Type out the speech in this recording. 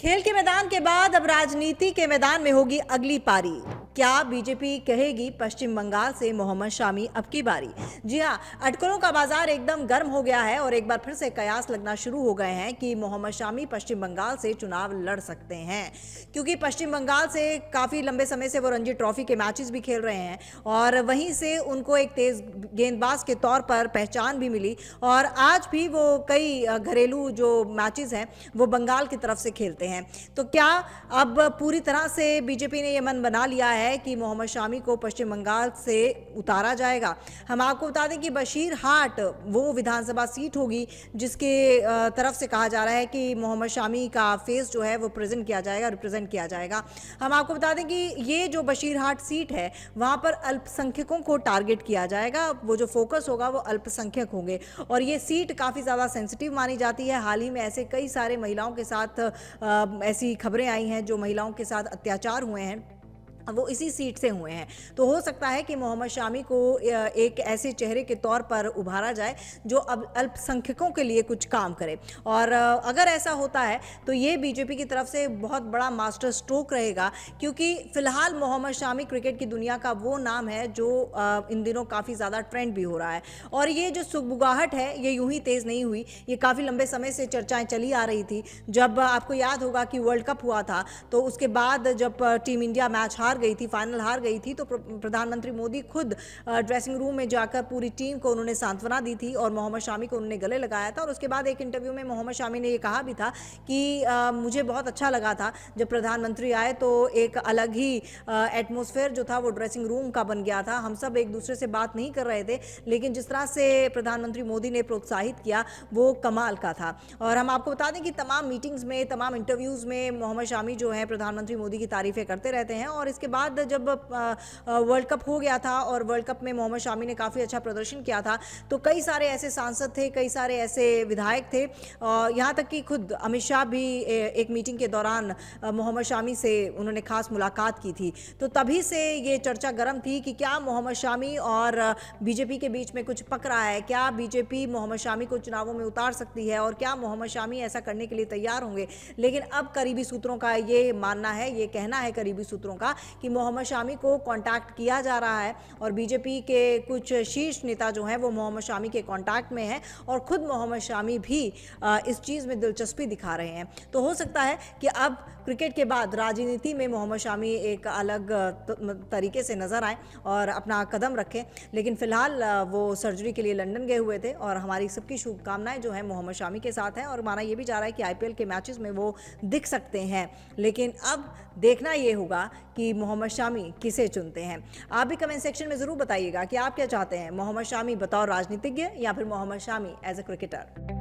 खेल के मैदान के बाद अब राजनीति के मैदान में होगी अगली पारी क्या बीजेपी कहेगी पश्चिम बंगाल से मोहम्मद शामी अब की बारी जी हाँ अटकलों का बाजार एकदम गर्म हो गया है और एक बार फिर से कयास लगना शुरू हो गए हैं कि मोहम्मद शामी पश्चिम बंगाल से चुनाव लड़ सकते हैं क्योंकि पश्चिम बंगाल से काफ़ी लंबे समय से वो रणजी ट्रॉफी के मैचेस भी खेल रहे हैं और वहीं से उनको एक तेज़ गेंदबाज के तौर पर पहचान भी मिली और आज भी वो कई घरेलू जो मैचेस हैं वो बंगाल की तरफ से खेलते हैं तो क्या अब पूरी तरह से बीजेपी ने ये मन बना लिया है है कि मोहम्मद शामी को पश्चिम बंगाल से उतारा जाएगा हम आपको बता दें कि बशीर हाट वो विधानसभा सीट होगी जिसके तरफ से कहा जा रहा है कि मोहम्मद शामी का फेस जो है वो प्रेजेंट किया जाएगा रिप्रेजेंट किया जाएगा हम आपको बता दें कि ये जो बशीर हाट सीट है वहाँ पर अल्पसंख्यकों को टारगेट किया जाएगा वो जो फोकस होगा वो अल्पसंख्यक होंगे और ये सीट काफ़ी ज़्यादा सेंसिटिव मानी जाती है हाल ही में ऐसे कई सारे महिलाओं के साथ ऐसी खबरें आई हैं जो महिलाओं के साथ अत्याचार हुए हैं वो इसी सीट से हुए हैं तो हो सकता है कि मोहम्मद शामी को एक ऐसे चेहरे के तौर पर उभारा जाए जो अब अल्पसंख्यकों के लिए कुछ काम करे और अगर ऐसा होता है तो ये बीजेपी की तरफ से बहुत बड़ा मास्टर स्ट्रोक रहेगा क्योंकि फ़िलहाल मोहम्मद शामी क्रिकेट की दुनिया का वो नाम है जो इन दिनों काफ़ी ज़्यादा ट्रेंड भी हो रहा है और ये जो सुखबुगाहट है ये यूं ही तेज़ नहीं हुई ये काफ़ी लंबे समय से चर्चाएं चली आ रही थी जब आपको याद होगा कि वर्ल्ड कप हुआ था तो उसके बाद जब टीम इंडिया मैच हार गई थी फाइनल हार गई थी तो प्रधानमंत्री मोदी खुद ड्रेसिंग रूम में जाकर पूरी टीम को उन्होंने सांत्वना दी थी और मोहम्मद शामी को उन्होंने गले लगाया था और उसके बाद एक इंटरव्यू में मोहम्मद शामी ने यह कहा भी था कि आ, मुझे बहुत अच्छा लगा था जब प्रधानमंत्री आए तो एक अलग ही एटमोसफेयर जो था वो ड्रेसिंग रूम का बन गया था हम सब एक दूसरे से बात नहीं कर रहे थे लेकिन जिस तरह से प्रधानमंत्री मोदी ने प्रोत्साहित किया वो कमाल का था और हम आपको बता दें कि तमाम मीटिंग्स में तमाम इंटरव्यूज़ में मोहम्मद शामी जो है प्रधानमंत्री मोदी की तारीफें करते रहते हैं और इस उसके बाद जब वर्ल्ड कप हो गया था और वर्ल्ड कप में मोहम्मद शामी ने काफ़ी अच्छा प्रदर्शन किया था तो कई सारे ऐसे सांसद थे कई सारे ऐसे विधायक थे यहाँ तक कि खुद अमित शाह भी एक मीटिंग के दौरान मोहम्मद शामी से उन्होंने खास मुलाकात की थी तो तभी से ये चर्चा गर्म थी कि क्या मोहम्मद शामी और बीजेपी के बीच में कुछ पक रहा है क्या बीजेपी मोहम्मद शामी को चुनावों में उतार सकती है और क्या मोहम्मद शामी ऐसा करने के लिए तैयार होंगे लेकिन अब करीबी सूत्रों का ये मानना है ये कहना है करीबी सूत्रों का कि मोहम्मद शामी को कांटेक्ट किया जा रहा है और बीजेपी के कुछ शीर्ष नेता जो हैं वो मोहम्मद शामी के कांटेक्ट में हैं और खुद मोहम्मद शामी भी इस चीज़ में दिलचस्पी दिखा रहे हैं तो हो सकता है कि अब क्रिकेट के बाद राजनीति में मोहम्मद शामी एक अलग तरीके से नज़र आए और अपना कदम रखें लेकिन फ़िलहाल वो सर्जरी के लिए लंदन गए हुए थे और हमारी सबकी शुभकामनाएं जो है मोहम्मद शामी के साथ हैं और माना ये भी जा रहा है कि आईपीएल के मैचेस में वो दिख सकते हैं लेकिन अब देखना ये होगा कि मोहम्मद शामी किसे चुनते हैं आप भी कमेंट सेक्शन में ज़रूर बताइएगा कि आप क्या चाहते हैं मोहम्मद शामी बतौर राजनीतिज्ञ या फिर Mohammed Shami as a cricketer